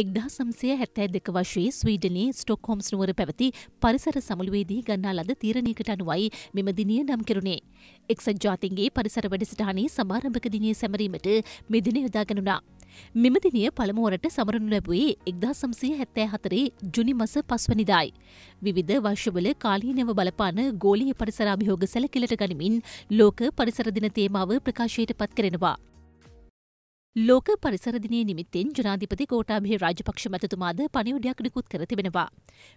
එක්දා සම්සය හැත්තෑ දෙක වශයේ ස්වීඩනයේ ස්ටොක්හෝම්ස් නුවර පැවති පරිසර සමුළුවේදී ගන්නා ලද තීරණයකට අනුවයි මෙම දිනිය නම් කෙරුණේ. එක්සත් ජාතින්ගේ පරිසර වැඩසටහනේ සමාරම්භක දිනය සැමරීමට මෙදින යොදාගනුනා. මෙමදිනිය පළමුවරට සමරනු ලැබුවේ එක්දා සම්සය හැත්තෑ හතරේ ජුනි මස පස්වනිදායි. විවිධ වශ්‍යවල කාලීනව බලපාන ගෝලිය පරිසරාභියෝග සැලකිලට ගනිමින් ලෝක පරිසරදින තේමාව ප්‍රකාශයට පත් කරෙනවා. ලෝක පරිසරදිනය නිමිත්තෙන් ජනාධිපති කෝටාභය රාජපක්ෂ මැතතුමාද පණිවුඩයක් නිකුත් කර තිබෙනවා.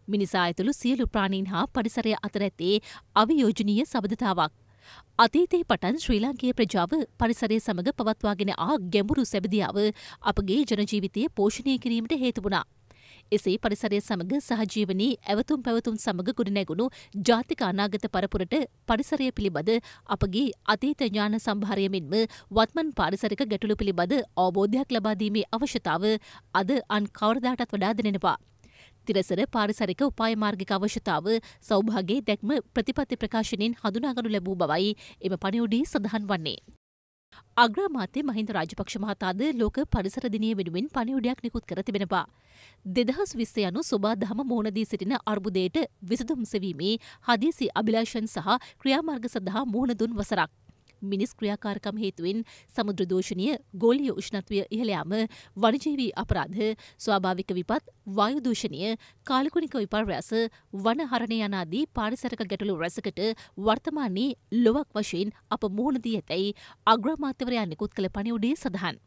මිනිසා ඇතුළු සියලු ප්‍රාණීන් හා පරිසරය අතර ඇත්තේ අවියෝජනීය සබඳතාවක්. අතීතයේ පටන් ශ්‍රී ලාංකීය ප්‍රජාව පරිසරය සමඟ පවත්වාගෙන ආ ගැඹුරු සැබදියාව අපගේ ජනජීවිතය පෝෂණය කිරීමට හේතුබුණා. එසේ පරිසරය සමඟ සහජීවනී ඇවතුම් පැවතුම් සමඟ ගොඩනැගුණු ජාතික අනාගත පරපුරට පරිසරය පිළිබඳ අපගේ අතීත ඥාන සම්භාරය මෙන්ම වත්මන් පාරිසරික ගැටළු පිළිබඳ අවබෝධයක් ලබාදීමේ අවශ්‍යතාව අද අන් කවරදාටත් වඩා දෙනෙනවා. තිරසර පාරිසරික උපායමාර්ගික අවශ්‍යතාව සෞභාගේ දැක්ම ප්‍රතිපත්ති ප්‍රකාශනෙන් හඳුනාගනු ලැබූ බවයි එම පණිවුඩී සඳහන් වන්නේ. අග්‍රාමාත්‍ය මහින්ද රාජපක්ෂ මහතාද ලෝක පරිසර දිනය වෙනුවෙන් පණිවුඩයක් නිකුත් කර තිබෙනවා. දෙදහස් විස්ස යනු සොබා දහම මුහුණදී සිටින අර්බුදයට විසඳුම් සෙවීමේ හදිසි අභිලාෂන් සහ ක්‍රියාමාර්ග සඳහා මුහුණ දුන් වසරක්. මිනිස් ක්‍රියාකාරකම් හේතුවෙන් සමුද්‍ර දෝෂණය, ගෝලීය උෂ්ණත්වය ඉහළ යාම, වනජීවී අපරාධ, ස්වාභාවික විපත්, වායු දූෂණය, කාලකුණික විපර්යාස, වන හරණය යන ආදී පාරිසරික ගැටලු රැසකට වර්තමානයේ ලොවක් වශයෙන් අප මුහුණ දී ඇතැයි අග්‍රාමාත්‍යවරයා නිකුත් කළ පණිවුඩේ සඳහන්.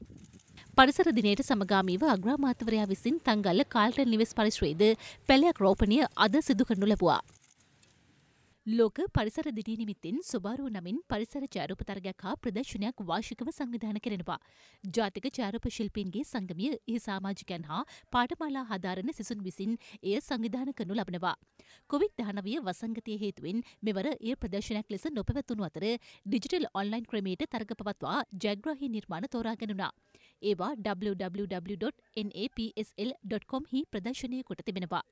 පරිසර දිනයට සමගාමීව අග්‍රාමාත්‍යවරයා විසින් තංගල්ල කාල්ටන් නිවෙස් පරිශ්‍රයේද පැලයක් රෝපණය අද සිදු කරනු ලැබුවා. ලෝක පරිසර දිටී නිමිත්තෙන් සුබාරුව නමින් පරිසර චාරූප තරගයක් හා ප්‍රදර්ශනයක් වාර්ෂිකව සංවිධාන කරනවා. ජාතික චාරූප ශිල්පීන්ගේ සංගමය එහි සාමාජිකයන් හා පාඨමාලා හදාරන සිසුන් විසින් එය සංවිධාන කරනු ලබනවා. කොවිඩ්-19 වසංගතය හේතුවෙන් මෙවර එය ප්‍රදර්ශනයක් ලෙස නොපැවැත්වුණු අතර ඩිජිටල් ඔන්ලයින් ක්‍රමයට තරග පවත්වා ජයග්‍රාහී නිර්මාණ තෝරාගැනුණා. ඒවා www.napsl.com හි ප්‍රදර්ශනය කොට තිබෙනවා.